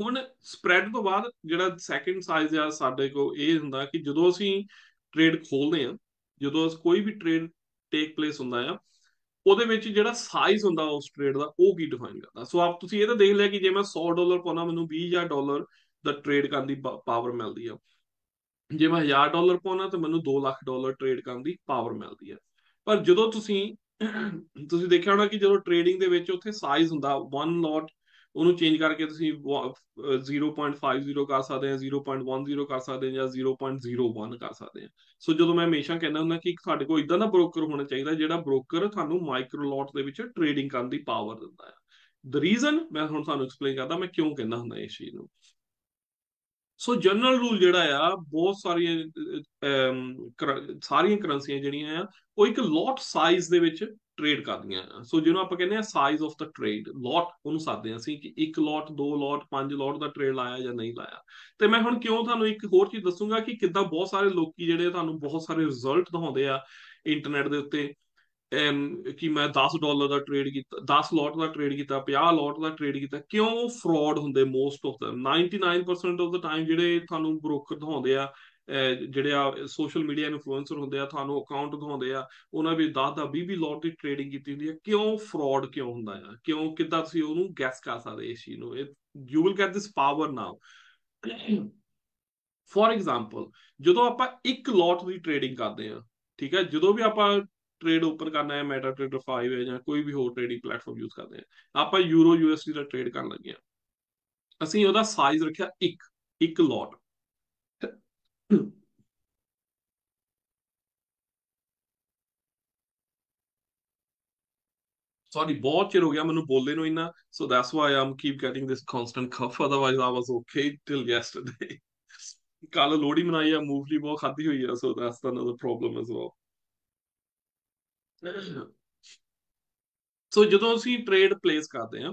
ਹੁਣ ਸਪਰੈਡ ਤੋਂ ਬਾਅਦ ਜਿਹੜਾ ਸੈਕੰਡ ਸਾਈਜ਼ ਆ ਸਾਡੇ ਕੋ ਇਹ ਹੁੰਦਾ ਕਿ ਜਦੋਂ ਅਸੀਂ ਟ੍ਰੇਡ ਖੋਲਦੇ ਆ ਜਦੋਂ ਕੋਈ ਵੀ ਟ੍ਰੇਡ ਟੇਕ ਪਲੇਸ ਹੁੰਦਾ ਆ ਉਹਦੇ ਵਿੱਚ ਜਿਹੜਾ ਸਾਈਜ਼ ਹੁੰਦਾ ਉਸ ਟ੍ਰੇਡ ਦਾ ਉਹ ਕੀ ਡਿਫਾਈਨ ਕਰਦਾ ਸੋ ਆਪ ਤੁਸੀਂ ਇਹ ਤਾਂ ਦੇਖ ਲਿਆ ਕਿ ਜੇ ਮੈਂ 100 ਡਾਲਰ ਪਾਉਣਾ ਮੈਨੂੰ 20000 ਡਾਲਰ ਦਾ ਟ੍ਰੇਡ ਕਰਨ ਦੀ ਪਾਵਰ ਮਿਲਦੀ ਆ ਜੇ ਮੈਂ 1000 ਡਾਲਰ ਪਾਉਣਾ ਤਾਂ ਮੈਨੂੰ 2 ਲੱਖ ਡਾਲਰ ਟ੍ਰੇਡ ਕਰਨ ਦੀ ਪਾਵਰ ਮਿਲਦੀ ਆ ਪਰ ਜਦੋਂ ਤੁਸੀਂ ਤੁਸੀਂ ਦੇਖਿਆ ਹੋਣਾ ਕਿ ਜਦੋਂ ਟ੍ਰੇਡਿੰਗ ਦੇ ਵਿੱਚ ਉੱਥੇ ਸਾਈਜ਼ ਹੁੰਦਾ 1 ਲੋਟ ਉਹਨੂੰ ਚੇਂਜ ਕਰਕੇ ਤੁਸੀਂ 0.50 ਕਰ ਸਕਦੇ ਆ 0.10 ਕਰ ਸਕਦੇ ਆ ਜਾਂ 0.01 ਕਰ ਸਕਦੇ ਆ ਸੋ ਜਦੋਂ ਮੈਂ ਹਮੇਸ਼ਾ ਕਹਿੰਦਾ ਹੁੰਦਾ ਕਿ ਤੁਹਾਡੇ ਕੋਲ ਇਦਾਂ ਦਾ ਬ੍ਰੋਕਰ ਹੋਣਾ ਚਾਹੀਦਾ ਜਿਹੜਾ ਬ੍ਰੋਕਰ ਤੁਹਾਨੂੰ ਮਾਈਕਰੋ ਲੋਟ ਦੇ ਵਿੱਚ ਟ੍ਰੇਡਿੰਗ ਕਰਨ ਦੀ ਪਾਵਰ ਦਿੰਦਾ ਹੈ ਦ ਰੀਜ਼ਨ ਮੈਂ ਹੁਣ ਤੁਹਾਨੂੰ ਐਕਸਪਲੇਨ ਕਰਦਾ ਮੈਂ ਕਿਉਂ ਕਹਿੰਦਾ ਹੁੰਦਾ ਇਸ ਚੀਜ਼ ਨੂੰ ਸੋ ਜਨਰਲ ਰੂਲ ਜਿਹੜਾ ਆ ਬਹੁਤ ਸਾਰੀਆਂ ਸਾਰੀਆਂ ਕਰੰਸੀਆਂ ਜਿਹੜੀਆਂ ਆ ਉਹ ਇੱਕ ਲੋਟ ਸਾਈਜ਼ ਦੇ ਵਿੱਚ ਟ੍ਰੇਡ ਕਰਦੀਆਂ ਸੋ ਜਿਹਨੂੰ ਆਪਾਂ ਕਹਿੰਦੇ ਆ size of the trade lot ਉਹਨੂੰ ਸਾਧਦੇ ਆ ਅਸੀਂ ਕਿ ਇੱਕ ਲੋਟ ਦੋ ਲੋਟ ਪੰਜ ਲੋਟ ਦਾ ਟ੍ਰੇਡ ਲਾਇਆ ਜਾਂ ਨਹੀਂ ਲਾਇਆ ਤੇ ਮੈਂ ਹੁਣ ਕਿਉਂ ਤੁਹਾਨੂੰ ਇੱਕ ਹੋਰ ਚੀਜ਼ ਦੱਸੂਗਾ ਕਿ ਕਿੱਦਾਂ ਬਹੁਤ ਸਾਰੇ ਲੋਕੀ ਜਿਹੜੇ ਤੁਹਾਨੂੰ ਬਹੁਤ ਸਾਰੇ ਰਿਜ਼ਲਟ ਦਿਖਾਉਂਦੇ ਆ ਇੰਟਰਨੈਟ ਦੇ ਉੱਤੇ ਕਿ ਮੈਂ 10 ਡਾਲਰ ਦਾ ਟ੍ਰੇਡ ਕੀਤਾ 10 ਲੋਟ ਦਾ ਟ੍ਰੇਡ ਕੀਤਾ 50 ਲੋਟ ਦਾ ਟ੍ਰੇਡ ਕੀਤਾ ਕਿਉਂ ਫਰਾਡ ਹੁੰਦੇ most of the 99% of the time ਜਿਹੜੇ ਤੁਹਾਨੂੰ ਬ੍ਰੋਕਰ ਦਿਖਾਉਂਦੇ ਆ ਜਿਹੜੇ ਆ ਸੋਸ਼ਲ ਮੀਡੀਆ ਇਨਫਲੂਐਂਸਰ ਹੁੰਦੇ ਆ ਤੁਹਾਨੂੰ ਅਕਾਊਂਟ ਦਿਖਾਉਂਦੇ ਆ ਉਹਨਾਂ ਵੀ 10 ਦਾ 20 20 ਲੋਟ ਦੀ ਟ੍ਰੇਡਿੰਗ ਕੀਤੀ ਹੁੰਦੀ ਆ ਕਿਉਂ ਫਰਾਡ ਕਿਉਂ ਹੁੰਦਾ ਆ ਕਿਉਂ ਕਿੱਦਾਂ ਤੁਸੀਂ ਉਹਨੂੰ ਗੈਸ ਕਰ ਸਕਦੇ ਇਸ ਚੀਜ਼ ਨੂੰ you will get this power now for example ਜਦੋਂ ਆਪਾਂ ਇੱਕ ਲੋਟ ਦੀ ਟ੍ਰੇਡਿੰਗ ਕਰਦੇ ਆ ਠੀਕ ਹੈ ਜਦੋਂ ਵੀ ਆਪਾਂ ਟ੍ਰੇਡ ਓਪਨ ਕਰਨਾ ਹੈ ਮੈਟਾ ਟ੍ਰੇਡਰ 5 ਹੈ ਜਾਂ ਕੋਈ ਵੀ ਹੋਰ ਟ੍ਰੇਡਿੰਗ ਪਲੇਟਫਾਰਮ ਯੂਜ਼ ਕਰਦੇ ਆ ਆਪਾਂ ਯੂਰੋ ਯੂਐਸਡੀ ਦਾ ਟ੍ਰੇਡ ਕਰਨ ਲੱਗੇ ਆ ਅਸੀਂ ਉਹਦਾ ਸਾਈਜ਼ ਰੱਖਿਆ 1 ਇੱਕ ਲੋਟ ਸੌਰੀ ਬਹੁਤ ਚਿਰ ਹੋ ਗਿਆ ਮੈਨੂੰ ਬੋਲਦੇ ਨੂੰ ਇਨਾ so that's why I'm keep getting this constant cough otherwise I was okay till yesterday ਕੱਲ ਲੋੜੀ ਮਨਾਈ ਆ ਮੂਵਲੀ ਬਹੁਤ ਖਾਦੀ ਹੋਈ ਆ so that's another problem as well so ਜਦੋਂ ਅਸੀਂ ਟ੍ਰੇਡ ਪਲੇਸ ਕਰਦੇ ਆ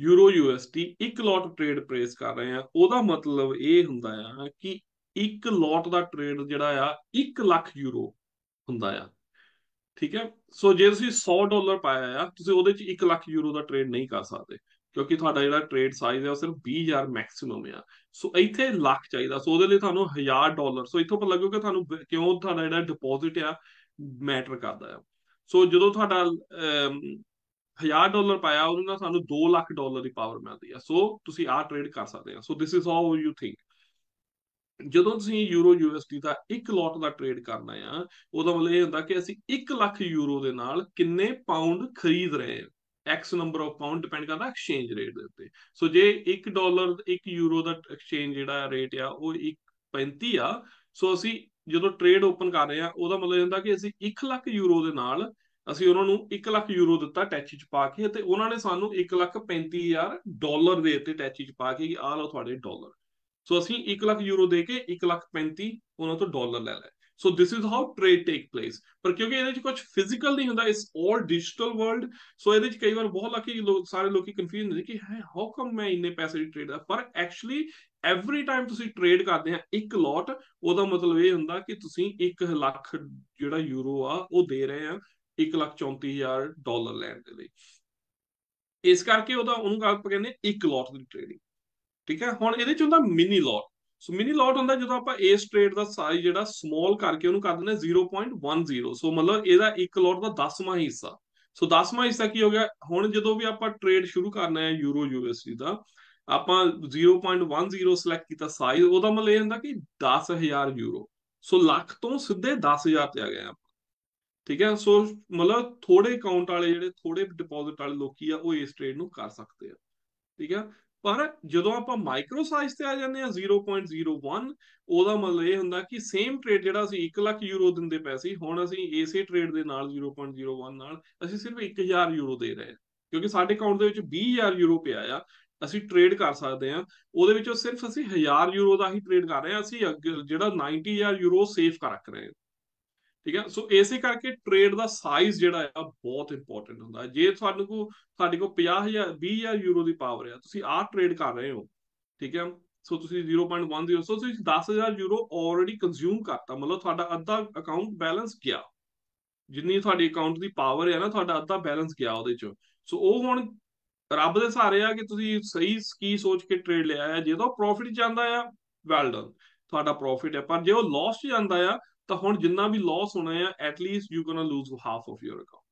ਯੂਰੋ ਯੂਐਸਟੀ ਇੱਕ ਲੋਟ ਟ੍ਰੇਡ ਪਲੇਸ ਕਰ ਰਹੇ ਆ ਉਹਦਾ ਮਤਲਬ ਇਹ ਹੁੰਦਾ ਆ ਕਿ ਇੱਕ ਲੋਟ ਦਾ ਟ੍ਰੇਡ ਜਿਹੜਾ ਆ 1 ਲੱਖ ਯੂਰੋ ਹੁੰਦਾ ਆ ਠੀਕ ਹੈ ਸੋ ਜੇ ਤੁਸੀਂ 100 ਡਾਲਰ ਪਾਇਆ ਆ ਤੁਸੀਂ ਉਹਦੇ ਚ 1 ਲੱਖ ਯੂਰੋ ਦਾ ਟ੍ਰੇਡ ਨਹੀਂ ਕਰ ਸਕਦੇ ਕਿਉਂਕਿ ਤੁਹਾਡਾ ਜਿਹੜਾ ਟ੍ਰੇਡ ਸਾਈਜ਼ ਹੈ ਉਹ ਸਿਰਫ 20000 ਮੈਕਸਿਮਮ ਆ ਸੋ ਇੱਥੇ ਲੱਖ ਚਾਹੀਦਾ ਸੋ ਉਹਦੇ ਲਈ ਤੁਹਾਨੂੰ 1000 ਡਾਲਰ ਸੋ ਇੱਥੋਂ ਪਤਾ ਲੱਗੂਗਾ ਤੁਹਾਨੂੰ ਕਿਉਂ ਤੁਹਾਡਾ ਜਿਹੜਾ ਡਿਪੋਜ਼ਿਟ ਆ ਮੈਟਰ ਕਰਦਾ ਆ ਸੋ ਜਦੋਂ ਤੁਹਾਡਾ 1000 ਡਾਲਰ ਪਾਇਆ ਉਹਨੂੰ ਨਾਲ ਸਾਨੂੰ 2 ਲੱਖ ਡਾਲਰ ਦੀ ਪਾਵਰ ਮਿਲਦੀ ਆ ਸੋ ਤੁਸੀਂ ਆਹ ਟ੍ਰੇਡ ਕਰ ਸਕਦੇ ਆ so this is how you think ਜਦੋਂ ਤੁਸੀਂ ਯੂਰੋ ਯੂਐਸਡੀ ਦਾ ਇੱਕ ਲੋਟ ਦਾ ਟ੍ਰੇਡ ਕਰਨਾ ਆ ਉਹਦਾ ਮਤਲਬ ਇਹ ਹੁੰਦਾ ਕਿ ਅਸੀਂ 1 ਲੱਖ ਯੂਰੋ ਦੇ ਨਾਲ ਕਿੰਨੇ ਪਾਉਂਡ ਖਰੀਦ ਰਹੇ ਹਾਂ x number of pound depend ਕਰਦਾ ਐਕਸਚੇਂਜ ਰੇਟ ਦੇ ਉੱਤੇ ਸੋ ਜੇ 1 ਡਾਲਰ 1 ਯੂਰੋ ਦਾ ਐਕਸਚੇਂਜ ਜਿਹੜਾ ਰੇਟ ਆ ਉਹ 1.35 ਆ ਸੋ ਅਸੀਂ ਜਦੋਂ ਟ੍ਰੇਡ ਓਪਨ ਕਰ ਰਹੇ ਆ ਉਹਦਾ ਮਤਲਬ ਇਹ ਹੁੰਦਾ ਕਿ ਅਸੀਂ 1 ਲੱਖ ਯੂਰੋ ਦੇ ਨਾਲ ਅਸੀਂ ਉਹਨਾਂ ਨੂੰ 1 ਲੱਖ ਯੂਰੋ ਦਿੱਤਾ ਟੈਚੀ ਚ ਪਾ ਕੇ ਤੇ ਉਹਨਾਂ ਨੇ ਸਾਨੂੰ 1 ਲੱਖ 35000 ਡਾਲਰ ਦੇ ਉੱਤੇ ਟੈਚੀ ਚ ਪਾ ਕੇ ਆ ਲਓ ਤੁਹਾਡੇ ਡਾਲਰ ਸੋ ਅਸੀਂ 1 ਲੱਖ ਯੂਰੋ ਦੇ ਕੇ 1 ਲੱਖ 35 ਉਹਨਾਂ ਤੋਂ ਡਾਲਰ ਲੈ ਲੈ so this is how trade take place ਪਰ ਕਿਉਂਕਿ ਇਹਦੇ ਵਿੱਚ ਕੁਝ ਫਿਜ਼ੀਕਲ ਨਹੀਂ ਹੁੰਦਾ ਇਸ ਆਲ ਡਿਜੀਟਲ ਵਰਲਡ ਸੋ ਇਹਦੇ ਵਿੱਚ ਕਈ ਵਾਰ ਬਹੁਤ ਲੱਕੀ ਲੋਕ ਸਾਰੇ ਲੋਕੀ ਕਨਫਿਊਜ਼ ਹੁੰਦੇ ਕਿ ਹੈ ਹਾਊ ਕਮ ਮੈਂ ਇੰਨੇ ਪੈਸੇ ਦੀ ਟ੍ਰੇਡ ਦਾ ਪਰ ਐਕਚੁਅਲੀ ਐਵਰੀ ਟਾਈਮ ਤੁਸੀਂ ਟ੍ਰੇਡ ਕਰਦੇ ਆ ਇੱਕ ਲੋਟ ਉਹਦਾ ਮਤਲਬ ਇਹ ਹੁੰਦਾ ਕਿ ਤੁਸੀਂ 1 ਲੱਖ ਜਿਹੜਾ ਯੂਰੋ ਆ ਉਹ ਦੇ ਰਹੇ ਆ 1 ਲੱਖ 34000 ਡਾਲਰ ਲੈਣ ਦੇ ਲਈ ਇਸ ਕਰਕੇ ਉਹਦਾ ਉਹਨੂੰ ਆਪਾਂ ਕਹਿੰਦੇ ਇੱਕ ਲੋਟ ਦੀ ਟ੍ਰੇਡਿੰਗ ਠੀਕ ਹੈ ਹੁਣ ਇਹਦੇ ਚ ਹੁੰਦਾ ਮਿਨੀ ਲੋਟ ਸੋ ਮਿਨੀ ਲੋਟ ਹੁੰਦਾ ਜਦੋਂ ਆਪਾਂ ਏ ਸਟ੍ਰੇਟ ਦਾ ਸਾਈਜ਼ ਜਿਹੜਾ ਸਮਾਲ ਕਰਕੇ ਉਹਨੂੰ ਕਰ ਦਿੰਦੇ 0.10 ਸੋ ਮਤਲਬ ਇਹਦਾ ਇੱਕ ਲੋਟ ਦਾ 10ਵਾਂ ਹਿੱਸਾ ਸੋ 10ਵਾਂ ਹਿੱਸਾ ਕੀ ਹੋ ਗਿਆ ਹੁਣ ਜਦੋਂ ਵੀ ਆਪਾਂ ਟ੍ਰੇਡ ਸ਼ੁਰੂ ਕਰਨਾ ਹੈ ਯੂਰੋ ਯੂਐਸਡੀ ਦਾ ਆਪਾਂ 0.10 ਸਿਲੈਕਟ ਕੀਤਾ ਸਾਈਜ਼ ਉਹਦਾ ਮਤਲਬ ਇਹ ਹੁੰਦਾ ਕਿ 10000 ਯੂਰੋ ਸੋ ਲੱਖ ਤੋਂ ਸਿੱਧੇ 10000 ਤੇ ਆ ਗਏ ਆਪਾਂ ਠੀਕ ਹੈ ਸੋ ਮਤਲਬ ਥੋੜੇ ਅਕਾਊਂਟ ਵਾਲੇ ਜਿਹੜੇ ਥੋੜੇ ਡਿਪੋਜ਼ਿਟ ਵਾਲੇ ਲੋਕੀ ਆ ਉਹ ਇਸ ਟ੍ਰੇਡ ਨੂੰ ਕਰ ਸਕਦੇ ਆ ਠੀਕ ਹੈ ਪਰ ਜਦੋਂ ਆਪਾਂ ਮਾਈਕਰੋ ਸਾਈਜ਼ ਤੇ ਆ ਜਾਂਦੇ ਆ 0.01 ਉਹਦਾ ਮਤਲਬ ਇਹ ਹੁੰਦਾ ਕਿ ਸੇਮ ਟ੍ਰੇਡ ਜਿਹੜਾ ਅਸੀਂ 1 ਲੱਖ ਯੂਰੋ ਦਿੰਦੇ ਪਏ ਸੀ ਹੁਣ ਅਸੀਂ ਏਸੀ ਟ੍ਰੇਡ ਦੇ ਨਾਲ 0.01 ਨਾਲ ਅਸੀਂ ਸਿਰਫ 1000 ਯੂਰੋ ਦੇ ਰਹੇ ਕਿਉਂਕਿ ਸਾਡੇ ਅਕਾਊਂਟ ਦੇ ਵਿੱਚ 20000 ਯੂਰੋ ਪਿਆ ਆ ਅਸੀਂ ਟ੍ਰੇਡ ਕਰ ਸਕਦੇ ਆ ਉਹਦੇ ਵਿੱਚੋਂ ਸਿਰਫ ਅਸੀਂ 1000 ਯੂਰੋ ਦਾ ਹੀ ਟ੍ਰੇਡ ਕਰ ਰਹੇ ਆ ਅਸੀਂ ਜਿਹੜਾ 90000 ਯੂਰੋ ਸੇਫ ਕਰ ਰੱਖ ਰਹੇ ਆ ਠੀਕ ਹੈ ਸੋ ਇਸੇ ਕਰਕੇ ਟ੍ਰੇਡ ਦਾ ਸਾਈਜ਼ ਜਿਹੜਾ ਆ ਬਹੁਤ ਇੰਪੋਰਟੈਂਟ ਹੁੰਦਾ ਜੇ ਤੁਹਾਨੂੰ ਕੋ ਸਾਡੇ ਕੋ 50000 20000 ਯੂਰੋ ਦੀ ਪਾਵਰ ਆ ਤੁਸੀਂ ਆ ਟ੍ਰੇਡ ਕਰ ਰਹੇ ਹੋ ਠੀਕ ਹੈ ਸੋ ਤੁਸੀਂ 0.10 ਸੋ ਤੁਸੀਂ 10000 ਯੂਰੋ ਆਲਰੇਡੀ ਕੰਜ਼ਿਊਮ ਕਰਤਾ ਮਤਲਬ ਤੁਹਾਡਾ ਅੱਧਾ ਅਕਾਊਂਟ ਬੈਲੈਂਸ ਗਿਆ ਜਿੰਨੀ ਤੁਹਾਡੀ ਅਕਾਊਂਟ ਦੀ ਪਾਵਰ ਹੈ ਨਾ ਤੁਹਾਡਾ ਅੱਧਾ ਬੈਲੈਂਸ ਗਿਆ ਉਹਦੇ ਚ ਸੋ ਉਹ ਹੁਣ ਰੱਬ ਦੇ ਸਾਰੇ ਆ ਕਿ ਤੁਸੀਂ ਸਹੀ ਕੀ ਸੋਚ ਕੇ ਟ੍ਰੇਡ ਲਿਆ ਹੈ ਜੇ ਤਾਂ ਪ੍ਰੋਫਿਟ ਜਾਂਦਾ ਆ ਵੈਲ ਡਨ ਤੁਹਾਡਾ ਪ੍ਰੋਫਿਟ ਹੈ ਪਰ ਜੇ ਉਹ ਲਾਸ ਜਾਂਦਾ ਆ ਤਾਂ ਹੁਣ ਜਿੰਨਾ ਵੀ ਲਾਸ ਹੋਣਾ ਹੈ at least you gonna lose half of your account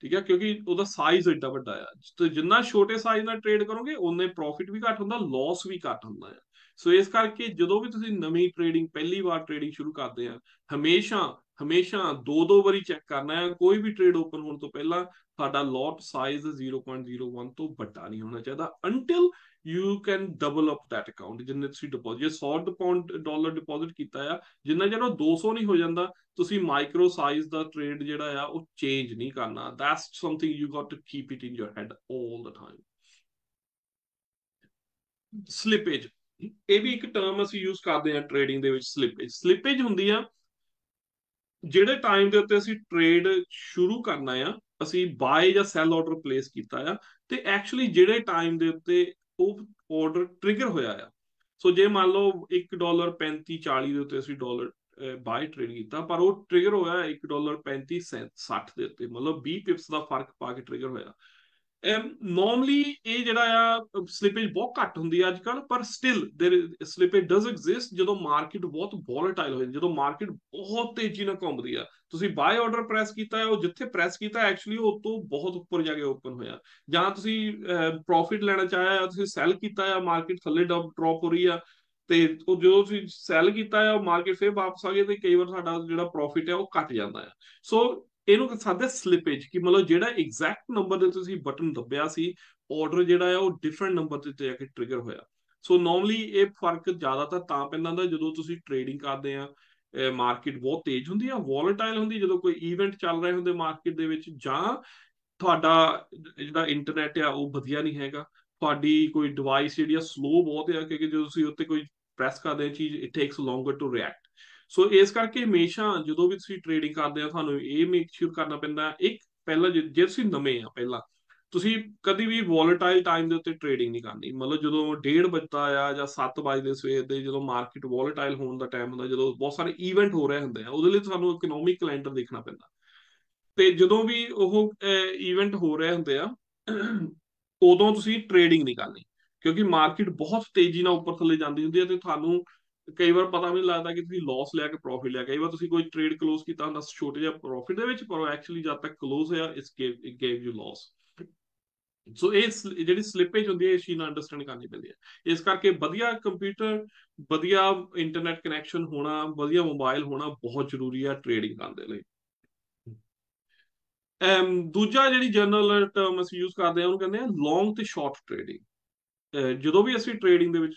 ਠੀਕ ਹੈ ਕਿਉਂਕਿ ਉਹਦਾ ਸਾਈਜ਼ ਏਡਾ ਵੱਡਾ ਆ ਤੇ ਜਿੰਨਾ ਛੋਟੇ ਸਾਈਜ਼ ਨਾਲ ਟ੍ਰੇਡ ਕਰੋਗੇ ਉਹਨੇ ਪ੍ਰੋਫਿਟ ਵੀ ਘੱਟ ਹੁੰਦਾ ਲਾਸ ਵੀ ਘੱਟ ਹੁੰਦਾ ਹੈ ਸੋ ਇਸ ਕਰਕੇ ਜਦੋਂ ਵੀ ਤੁਸੀਂ ਨਵੀਂ ਟ੍ਰੇਡਿੰਗ ਪਹਿਲੀ ਵਾਰ ਟ੍ਰੇਡਿੰਗ ਸ਼ੁਰੂ ਕਰਦੇ ਆ ਹਮੇਸ਼ਾ ਹਮੇਸ਼ਾ ਦੋ ਦੋ ਵਾਰੀ ਚੈੱਕ ਕਰਨਾ ਹੈ ਕੋਈ ਵੀ ਟ੍ਰੇਡ ਓਪਨ ਹੋਣ ਤੋਂ ਪਹਿਲਾਂ ਤੁਹਾਡਾ ਲੋਟ ਸਾਈਜ਼ 0.01 ਤੋਂ ਵੱਡਾ ਨਹੀਂ ਹੋਣਾ ਚਾਹੀਦਾ until you can double up that account ਜਿੰਨੇ ਤੁਸੀਂ ਡਿਪੋਜ਼ਿਟ ਜੇ 100 ਪਾਉਂਡ ਡਾਲਰ ਡਿਪੋਜ਼ਿਟ ਕੀਤਾ ਆ ਜਿੰਨਾ ਉਹ 200 ਨਹੀਂ ਹੋ ਜਾਂਦਾ ਤੁਸੀਂ ਮਾਈਕਰੋ ਸਾਈਜ਼ ਦਾ ਟ੍ਰੇਡ ਜਿਹੜਾ ਆ ਉਹ ਚੇਂਜ ਨਹੀਂ ਕਰਨਾ that's something you got to keep it in your head 올 the time slippage ਇਹ ਵੀ ਇੱਕ ਟਰਮ ਅਸੀਂ ਯੂਜ਼ ਕਰਦੇ ਆ ਟ੍ਰੇਡਿੰਗ ਦੇ ਵਿੱਚ ਸਲਿਪੇਜ ਸਲਿਪੇਜ ਹੁੰਦੀ ਆ ਜਿਹੜੇ ਟਾਈਮ ਦੇ ਉੱਤੇ ਅਸੀਂ ਟ੍ਰੇਡ ਸ਼ੁਰੂ ਕਰਨਾ ਆ ਅਸੀਂ ਬਾਏ ਜਾਂ ਸੈਲ ਆਰਡਰ ਪਲੇਸ ਕੀਤਾ ਆ ਤੇ ਐਕਚੁਅਲੀ ਜਿਹੜੇ ਟਾਈਮ ਦੇ ਉੱਤੇ ਉਹ ਆਰਡਰ ਟ੍ਰਿਗਰ ਹੋਇਆ ਆ ਸੋ ਜੇ ਮੰਨ ਲਓ 1 ਡਾਲਰ 35 40 ਦੇ ਉੱਤੇ ਅਸੀਂ ਡਾਲਰ ਬਾਈ ਟ੍ਰੇਡ ਕੀਤਾ ਪਰ ਉਹ ਟ੍ਰਿਗਰ ਹੋਇਆ 1 ਡਾਲਰ 35 60 ਦੇ ਉੱਤੇ ਮਤਲਬ 20 ਪਿਪਸ ਦਾ ਫਰਕ ਪਾ ਕੇ ਟ੍ਰਿਗਰ ਹੋਇਆ ਨਾਰਮਲੀ ਇਹ ਜਿਹੜਾ ਆ ਸਲਿਪੇਜ ਬਹੁਤ ਘੱਟ ਹੁੰਦੀ ਆ ਅੱਜ ਕੱਲ ਪਰ still there slippage does exist ਜਦੋਂ ਮਾਰਕੀਟ ਬਹੁਤ ਵੋਲਟਾਈਲ ਹੋ ਜਾਂਦੀ ਜਦੋਂ ਮਾਰਕੀਟ ਬਹੁਤ ਤੇਜ਼ੀ ਨਾਲ ਘੁੰਮਦੀ ਆ ਤੁਸੀਂ ਬਾਈ ਆਰਡਰ ਪ੍ਰੈਸ ਕੀਤਾ ਹੈ ਉਹ ਜਿੱਥੇ ਪ੍ਰੈਸ ਕੀਤਾ ਐਕਚੁਅਲੀ ਉਹ ਤੋਂ ਬਹੁਤ ਉੱਪਰ ਜਾ ਕੇ ਓਪਨ ਹੋਇਆ ਜਾਂ ਤੁਸੀਂ ਪ੍ਰੋਫਿਟ ਲੈਣਾ ਚਾਹਿਆ ਜਾਂ ਤੁਸੀਂ ਸੈਲ ਕੀਤਾ ਆ ਮਾਰਕੀਟ ਥੱਲੇ ਡ੍ਰੌਪ ਹੋ ਰਹੀ ਆ ਤੇ ਉਹ ਜਦੋਂ ਤੁਸੀਂ ਸੈਲ ਕੀਤਾ ਆ ਮਾਰਕੀਟ ਫੇਰ ਵਾਪਸ ਆ ਗਈ ਤੇ ਕਈ ਵਾਰ ਸਾਡਾ ਜਿਹੜਾ ਪ੍ਰੋਫਿਟ ਹੈ ਉਹ ਘਟ ਜਾਂਦਾ ਆ ਸੋ ਇਹਨੂੰ ਕਹਿੰਦੇ ਸਲਿਪੇਜ ਕਿ ਮਤਲਬ ਜਿਹੜਾ ਐਗਜ਼ੈਕਟ ਨੰਬਰ ਤੇ ਤੁਸੀਂ ਬਟਨ ਦੱਬਿਆ ਸੀ ਆਰਡਰ ਜਿਹੜਾ ਆ ਉਹ ਡਿਫਰੈਂਟ ਨੰਬਰ ਤੇ ਜਾ ਕੇ ਟ੍ਰਿਗਰ ਹੋਇਆ ਸੋ ਨਾਰਮਲੀ ਇਹ ਫਰਕ ਜ਼ਿਆਦਾਤਰ ਤਾਂ ਪੈਂਦਾ ਦਾ ਜਦੋਂ ਤੁਸੀਂ ਟ੍ਰੇਡਿੰਗ ਕਰਦੇ ਆ ਮਾਰਕੀਟ ਬਹੁਤ ਤੇਜ਼ ਹੁੰਦੀ ਆ ਵੋਲਟਾਈਲ ਹੁੰਦੀ ਜਦੋਂ ਕੋਈ ਇਵੈਂਟ ਚੱਲ ਰਹੇ ਹੁੰਦੇ ਮਾਰਕੀਟ ਦੇ ਵਿੱਚ ਜਾਂ ਤੁਹਾਡਾ ਜਿਹੜਾ ਇੰਟਰਨੈਟ ਆ ਉਹ ਵਧੀਆ ਨਹੀਂ ਹੈਗਾ ਤੁਹਾਡੀ ਕੋਈ ਡਿਵਾਈਸ ਜਿਹੜੀ ਆ ਸਲੋ ਬਹੁਤ ਆ ਕਿਉਂਕਿ ਜਦੋਂ ਤੁਸੀਂ ਉੱਤੇ ਕੋਈ ਪ੍ਰੈਸ ਕਰਦੇ ਆ ਚੀਜ਼ it takes longer to react so ਇਸ ਕਰਕੇ ਹਮੇਸ਼ਾ ਜਦੋਂ ਵੀ ਤੁਸੀਂ ਟ੍ਰੇਡਿੰਗ ਕਰਦੇ ਆ ਤੁਹਾਨੂੰ ਇਹ ਮੇਕ ਸ਼ੂਰ ਕਰਨਾ ਪੈਂਦਾ ਇੱਕ ਪਹਿਲਾਂ ਜੇ ਤੁਸੀਂ ਨਵੇਂ ਆ ਪਹਿਲਾਂ ਤੁਸੀਂ ਕਦੀ ਵੀ ਵੋਲਟਾਈਲ ਟਾਈਮ ਦੇ ਉੱਤੇ ਟ੍ਰੇਡਿੰਗ ਨਹੀਂ ਕਰਨੀ ਮਤਲਬ ਜਦੋਂ 1:30 ਵਜਦਾ ਆ ਜਾਂ 7 ਵਜੇ ਦੇ ਸਵੇਰ ਦੇ ਜਦੋਂ ਮਾਰਕੀਟ ਵੋਲਟਾਈਲ ਹੋਣ ਦਾ ਟਾਈਮ ਹੁੰਦਾ ਜਦੋਂ ਬਹੁਤ ਸਾਰੇ ਇਵੈਂਟ ਹੋ ਰਹੇ ਹੁੰਦੇ ਆ ਉਹਦੇ ਲਈ ਤੁਹਾਨੂੰ ਇਕਨੋਮਿਕ ਕੈਲੰਡਰ ਦੇਖਣਾ ਪੈਂਦਾ ਤੇ ਜਦੋਂ ਵੀ ਉਹ ਇਵੈਂਟ ਹੋ ਰਹੇ ਹੁੰਦੇ ਆ ਉਦੋਂ ਤੁਸੀਂ ਟ੍ਰੇਡਿੰਗ ਨਹੀਂ ਕਰਨੀ ਕਿਉਂਕਿ ਮਾਰਕੀਟ ਬਹੁਤ ਤੇਜ਼ੀ ਨਾਲ ਉੱਪਰ ਥੱਲੇ ਜਾਂਦੀ ਹੁੰਦੀ ਹੈ ਤੇ ਤੁਹਾਨੂੰ ਕਈ ਵਾਰ ਪਤਾ ਵੀ ਨਹੀਂ ਲੱਗਦਾ ਕਿ ਤੁਸੀਂ ਲਾਸ ਲਿਆ ਕੇ ਪ੍ਰੋਫਿਟ ਲਿਆ ਕਈ ਵਾਰ ਤੁਸੀਂ ਕੋਈ ਟ੍ਰੇਡ ক্লোਜ਼ ਕੀਤਾ ਹੁੰਦਾ ਛੋਟੇ ਜਿਹਾ ਪ੍ਰੋਫਿਟ ਦੇ ਵਿੱਚ ਪਰ ਐਕਚੁਅਲੀ ਜਦ ਤੱਕ ক্লোਜ਼ ਹੋਇਆ ਇਸ ਗੇਵ ਯੂ ਲਾਸ ਸੋ ਇਹ ਜਿਹੜੀ ਸਲਿਪੇਜ ਹੁੰਦੀ ਹੈ ਇਸ ਨੂੰ ਅੰਡਰਸਟੈਂਡ ਕਰਨੀ ਪੈਂਦੀ ਹੈ ਇਸ ਕਰਕੇ ਵਧੀਆ ਕੰਪਿਊਟਰ ਵਧੀਆ ਇੰਟਰਨੈਟ ਕਨੈਕਸ਼ਨ ਹੋਣਾ ਵਧੀਆ ਮੋਬਾਈਲ ਹੋਣਾ ਬਹੁਤ ਜ਼ਰੂਰੀ ਹੈ ਟ੍ਰੇਡਿੰਗ ਕਰਨ ਦੇ ਲਈ ਅਮ ਦੂਜਾ ਜਿਹੜੀ ਜਨਰਲ ਟਰਮ ਅਸੀਂ ਯੂਜ਼ ਕਰਦੇ ਹਾਂ ਉਹਨੂੰ ਕਹਿੰਦੇ ਆ ਲੌਂਗ ਤੇ ਸ਼ਾਰਟ ਟ੍ਰੇਡਿੰਗ ਜਦੋਂ ਵੀ ਅਸੀਂ ਟ੍ਰੇਡਿੰਗ ਦੇ ਵਿੱਚ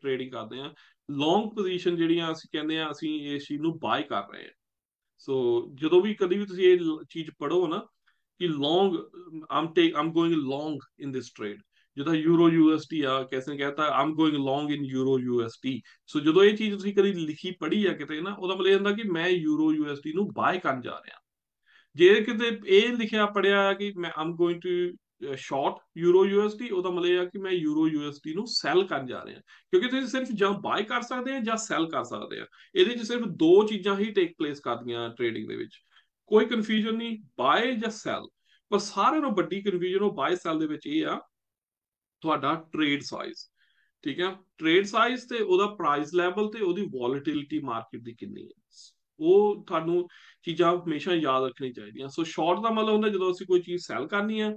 ਟ੍ਰੇਡਿੰਗ ਕਰਦੇ ਆ ਲੌਂਗ ਪੋਜੀਸ਼ਨ ਜਿਹੜੀਆਂ ਅਸੀਂ ਕਹਿੰਦੇ ਆ ਅਸੀਂ ਇਸ ਚੀਜ਼ ਨੂੰ ਬਾਏ ਕਰ ਰਹੇ ਆ ਸੋ ਜਦੋਂ ਵੀ ਕਦੀ ਵੀ ਤੁਸੀਂ ਇਹ ਚੀਜ਼ ਪੜੋ ਨਾ ਕਿ long I'm take I'm going long in this trade ਜਦੋਂ ਯੂਰੋ ਯੂਐਸਟੀ ਆ ਕਿਸੇ ਕਹਤਾ ਆਮ ਗੋਇੰਗ ਲੌਂਗ ਇਨ ਯੂਰੋ ਯੂਐਸਟੀ ਸੋ ਜਦੋਂ ਇਹ ਚੀਜ਼ ਤੁਸੀਂ ਕਦੀ ਲਿਖੀ ਪੜ੍ਹੀ ਆ ਕਿਤੇ ਨਾ ਉਹਦਾ ਮਤਲਬ ਇਹ ਹੁੰਦਾ ਕਿ ਮੈਂ ਯੂਰੋ ਯੂਐਸਟੀ ਨੂੰ ਬਾਏ ਕਰਨ ਜਾ ਰਿਹਾ ਜੇ ਕਿਤੇ ਇਹ ਲਿਖਿਆ ਪੜਿਆ ਕਿ ਮੈਂ I'm going to short euro USD ਉਹਦਾ ਮਤਲਬ ਇਹ ਆ ਕਿ ਮੈਂ ਯੂਰੋ ਯੂਐਸਡੀ ਨੂੰ ਸੈਲ ਕਰਨ ਜਾ ਰਿਹਾ ਕਿਉਂਕਿ ਤੁਸੀਂ ਸਿਰਫ ਜਾਂ ਬਾਏ ਕਰ ਸਕਦੇ ਆ ਜਾਂ ਸੈਲ ਕਰ ਸਕਦੇ ਆ ਇਹਦੇ ਵਿੱਚ ਸਿਰਫ ਦੋ ਚੀਜ਼ਾਂ ਹੀ ਟੇਕ ਪਲੇਸ ਕਰਦੀਆਂ ਟ੍ਰੇਡਿੰਗ ਦੇ ਵਿੱਚ ਕੋਈ ਕਨਫਿਊਜ਼ਨ ਨਹੀਂ ਬਾਏ ਜਾਂ ਸੈਲ ਪਰ ਸਾਰਿਆਂ ਨੂੰ ਵੱਡੀ ਕਨਫਿਊਜ਼ਨ ਉਹ ਬਾਏ ਸੈਲ ਦੇ ਵਿੱਚ ਇਹ ਆ ਤੁਹਾਡਾ ਟ੍ਰੇਡ ਸਾਈਜ਼ ਠੀਕ ਹੈ ਟ੍ਰੇਡ ਸਾਈਜ਼ ਤੇ ਉਹਦਾ ਪ੍ਰਾਈਸ ਲੈਵਲ ਤੇ ਉਹਦੀ ਵੋਲੈਟਿਲਿਟੀ ਮਾਰਕੀਟ ਦੀ ਕਿੰਨੀ ਹੈ ਉਹ ਤੁਹਾਨੂੰ ਚੀਜ਼ਾਂ ਹਮੇਸ਼ਾ ਯਾਦ ਰੱਖਣੀ ਚਾਹੀਦੀਆਂ ਸੋ ਸ਼ਾਰਟ ਦਾ ਮਤਲਬ ਹੁੰਦਾ ਜਦੋਂ ਅਸੀਂ ਕੋਈ ਚੀਜ਼ ਸੈਲ ਕਰਨੀ ਹੈ